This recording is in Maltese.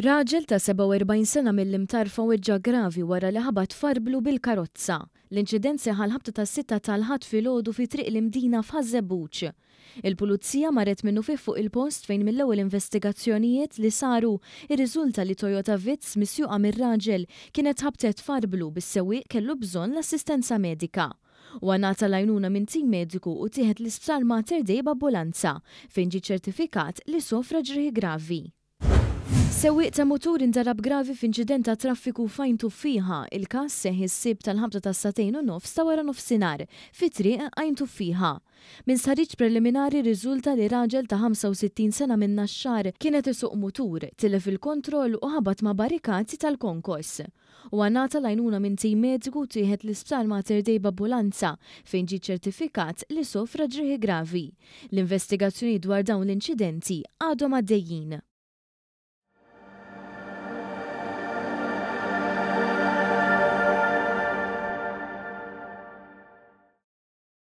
Raġel ta' 47 sena mill-imtarfa weġġa gravi wara li ħabat farblu bil-karozza. L-inċident seħal ħabta ta' sitta tal-ħat fil-ħodu fi triq l-imdina f'Ħazzebuċ. Il-pulizija marret minnu fi fuq il-post fejn mill-ewwel investigazzjonijiet li saru ir-riżulta li Toyota Vitz misjuqa mir-raġel kienet ħabtet farblu bis-sewwieq kellu bżonn l-assistenza medika u għanata lajnuna minn tim mediku u tieħed l-isptar mater Dei b'ambulanza fejn ġi ċertifikat li sofra ġriħi gravi. Sewwieq ta' motur indarab gravi f'inċident ta' traffiku fajn tuffiħa il-każ seħi s-sib tal-ħabta ta' satejn u nofs ta' wara nofsinhar fit-triq għajntu Min sariċ preliminari riżulta li raġel ta' 65 sena minn x-xar kienet isuq mutur, tilef fil kontroll u ħabat ma' barikati tal-konkos. U għannata lajnuna minn tim mediku tieħed l-isptar Mater Dei b'ambulanza fejn ġi ċertifikat li sofra ġriħi gravi. L-investigazzjoni dwar dawn l-inċidenti għadhom għaddejjin.